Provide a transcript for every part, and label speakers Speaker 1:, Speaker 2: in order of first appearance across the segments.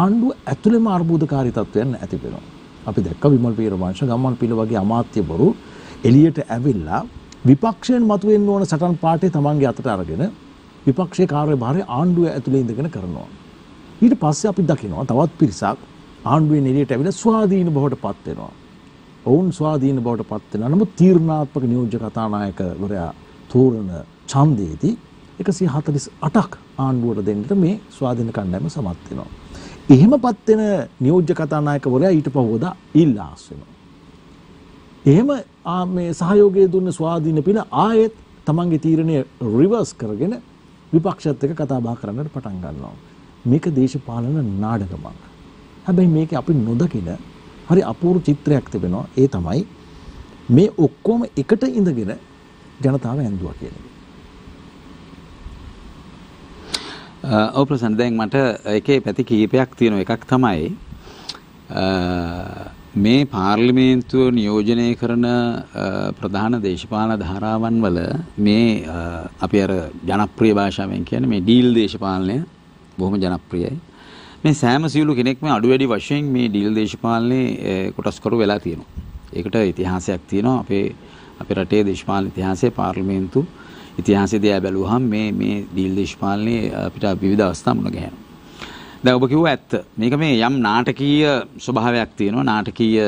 Speaker 1: ආණ්ඩුව ඇතුළෙම අර්බුදකාරී තත්ත්වයන් ඇති වෙනවා. අපි දැක්ක විමල් වීරවංශ ගම්මන් පිල වගේ අමාත්‍යවරු එළියට ඇවිල්ලා විපක්ෂයෙන් මතුවෙන්න ඕන සටන් පාටේ තමන්ගේ අතට අරගෙන විපක්ෂයේ කාර්යභාරය ආණ්ඩුව ඇතුළේ ඉඳගෙන කරනවා. ඊට පස්සේ අපි දකිනවා තවත් පිරිසක් ආණ්ඩුවෙන් එළියට ඇවිල්ලා ස්වාධීන බවට පත් වෙනවා. ඔවුන් ස්වාධීන බවට පත් වෙනවා. නමුත් තීර්ණාත්මක නියෝජ්‍ය කතානායකවරයා තෝරන ඡන්දයේදී 148ක් ආණ්ඩුවට දෙන්නට මේ ස්වාධීන කණ්ඩායම සමත් වෙනවා. එහෙමපත් වෙන නියෝජ්‍ය කතානායකවරයා ඊට පහවදා ඉල්ලාස් වෙනවා. එහෙම මේ සහයෝගය දුන්න ස්වාධීන පින ආයෙත් තමන්ගේ තීරණය රිවර්ස් කරගෙන විපක්ෂත් එක්ක කතා බහ කරන්නට පටන් ගන්නවා. මේක දේශපාලන නාඩගමක්. හැබැයි මේක අපි නොදකින හරි අපූර්ව චිත්‍රයක් තිබෙනවා. ඒ තමයි මේ ඔක්කොම එකට ඉඳගෙන ජනතාව ඇඳුවා කියන්නේ.
Speaker 2: ඔව් ප්‍රසන්න දැන් මට එකේ පැති කීපයක් තියෙනවා එකක් තමයි මේ පාර්ලිමේන්තුව නියෝජනය කරන ප්‍රධාන දේශපාලන ධාරාවන් වල මේ අපි අර ජනප්‍රිය භාෂාවෙන් කියන්නේ මේ ඩීල් දේශපාලනය බොහොම ජනප්‍රියයි. මේ සෑම සියලු කෙනෙක්ම අඩු වැඩි වශයෙන් මේ ඩීල් දේශපාලනේ කොටස්කරු වෙලා තියෙනවා. ඒකට ඉතිහාසයක් තියෙනවා අපේ අපේ රටේ දේශපාලන ඉතිහාසයේ පාර්ලිමේන්තු ඉතිහාසය දිහා බැලුවහම මේ මේ දීල් දේශපාලනේ අපිට විවිධ අවස්ථා මුණ ගැහෙනවා. දැන් ඔබ කිව්වා ඇත්ත. මේක මේ යම් නාටකීය ස්වභාවයක් තියෙනවා නාටකීය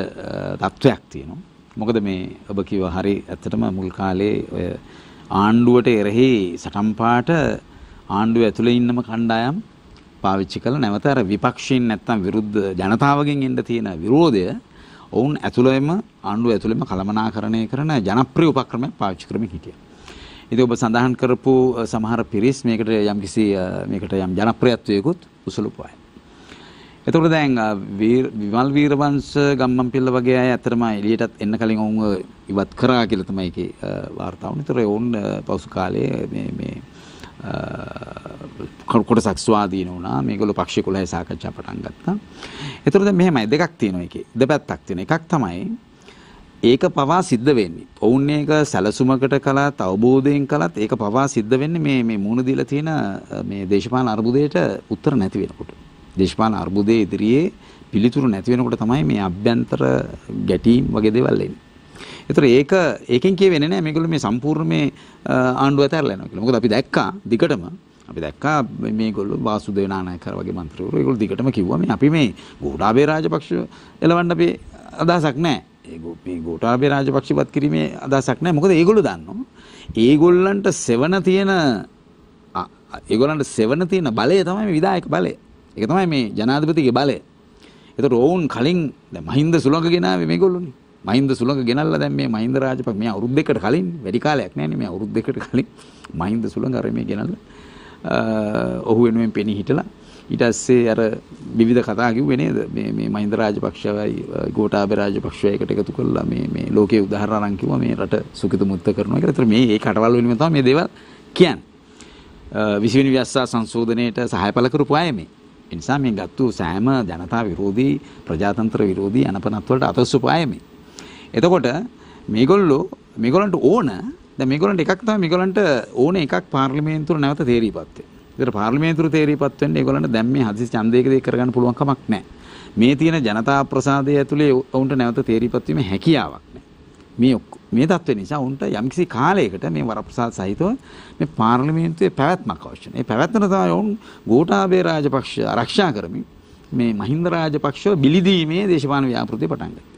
Speaker 2: තත්වයක් තියෙනවා. මොකද මේ ඔබ කිව්වා හරි ඇත්තටම මුල් කාලේ ඔය ආණ්ඩුවට එරෙහි සටන් පාට ආණ්ඩුව ඇතුලේ ඉන්නම කණ්ඩායම් පාවිච්චි කළ නැවත අර විපක්ෂීන් නැත්තම් විරුද්ධ ජනතාවගෙන් එන්න තියෙන විරෝධය ඔවුන් ඇතුළෙම ආණ්ඩුව ඇතුළෙම කළමනාකරණය කරන ජනප්‍රිය උපක්‍රමයක් පාවිච්චි කරමින් හිටියා. ඉතින් ඔබ සඳහන් කරපු සමහර පිරිස් මේකට යම්කිසි මේකට යම් ජනප්‍රියත්වයකුත් උසලුපායි. එතකොට දැන් විමල් වීරවංශ ගම්මන් පිල්ල වගේ අය ඇත්තටම එළියටත් එන්න කලින් ඔවුන්ව ඉවත් කරා කියලා තමයි ඒකේ වාර්තාව උනේ. ඒතර ඔවුන් පසු කාලේ මේ මේ කොටසක් ස්වාධීන වුණා. මේගොල්ලෝ පක්ෂ 11 සාකච්ඡා පටන් ගත්තා. ඒතර දැන් මෙහෙමයි දෙකක් තියෙනවා ඒකේ. දෙපැත්තක් තියෙනවා. එකක් තමයි ඒක පවා සිද්ධ වෙන්නේ. ඔවුන් ඒක සැලසුමකට කළත් අවබෝධයෙන් කළත් ඒක පවා සිද්ධ වෙන්නේ මේ මේ මූණ දීලා තියෙන මේ දේශපාලන අර්බුදයට උත්තර නැති වෙනකොට. දේශපාලන අර්බුදයේ ඉදිරියේ පිළිතුරු නැති වෙනකොට තමයි මේ අභ්‍යන්තර ගැටීම් වගේ දේවල් එන්නේ. ඒතර ඒක ඒකෙන් කියවෙන්නේ නැහැ මේගොල්ලෝ මේ සම්පූර්ණ මේ ආණ්ඩුව ඇතහැරලා යනවා කියලා. මොකද අපි දැක්කා දිගටම අපි දැක්කා මේගොල්ලෝ වාසුදේව නානායකර වගේ മന്ത്രിවරු ඒගොල්ලෝ දිගටම කිව්වා මේ අපි මේ ගෝඩාබේ රාජපක්ෂ එලවන්න අපි අදහසක් නැහැ. ඒ ගෝටාබේ රාජපක්ෂවත් කිරීමේ අදහසක් නැහැ. මොකද ඒගොල්ලෝ දන්නවා. ඒගොල්ලන්ට සෙවණ තියෙන ඒගොල්ලන්ට සෙවණ තියෙන බලය තමයි මේ විධායක බලය. ඒක තමයි මේ ජනාධිපතිගේ බලය. ඒතර ඔවුන් කලින් දැන් මහින්ද සුළඟ ගෙනාවේ මේගොල්ලෝනේ. මහින්ද සුළඟ ගෙනල්ලා දැන් මේ මහින්ද රාජපක්ෂ මේ අවුරුදු දෙකකට කලින් වැඩි කාලයක් නැහැ නේ මේ අවුරුදු දෙකකට කලින් මහින්ද සුළඟ අර මේ ගෙනල්ලා ඔහු වෙනුවෙන් පෙනී හිටලා ඊට ඇස්සේ අර විවිධ කතා කිව්වේ නේද මේ මේ මහින්ද රාජපක්ෂවයි ගෝඨාභය රාජපක්ෂව එකට එකතු කරලා මේ මේ ලෝකයේ උදාහරණ අරන් කිව්වා මේ රට සුඛිත මුත්ත කරනවා කියලා. ඒතර මේ ඒ කටවල් වෙනුවෙන් තමයි මේ දේවල් කියන්නේ. 20 වෙනි ව්‍යස්සා සංශෝධනයේට සහාය පළ කරපු අය මේ. ඒ නිසා මේ ගත්තු සෑම ජනතා විරෝධී ප්‍රජාතන්ත්‍ර විරෝධී අනපනත් වලට අතස්සපු අය මේ. එතකොට මේගොල්ලෝ මේගොල්ලන්ට ඕන දැන් මේගොල්ලන්ට එකක් තමයි මේගොල්ලන්ට ඕන එකක් පාර්ලිමේන්තුවට නැවත තේරීපත් වෙනවා. ඒතර පාර්ලිමේන්තුව තේරීපත් වෙන්නේ ඒගොල්ලන්ට දැන් මේ හදිසි ඡන්දයක දෙයක් කරගන්න පුළුවන් කමක් නැහැ. මේ තියෙන ජනතා ප්‍රසාදය ඇතුලේ ඔවුන්ට නැවත තේරීපත් වීමේ හැකියාවක් නැහැ. මේ මේ தත්ත්වය නිසා ඔවුන්ට යම්කිසි කාලයකට මේ වරප්‍රසාද සහිතව මේ පාර්ලිමේන්තුවේ පැවැත්මක් අවශ්‍ය නැහැ. ඒ පැවැත්මට තමයි ඔවුන් ගෝඨාභය රාජපක්ෂ ආරක්ෂා කරමින් මේ මහින්ද රාජපක්ෂව බිලිදීමේ දේශපාලන ව්‍යාපෘතිය පටන් ගත්තේ.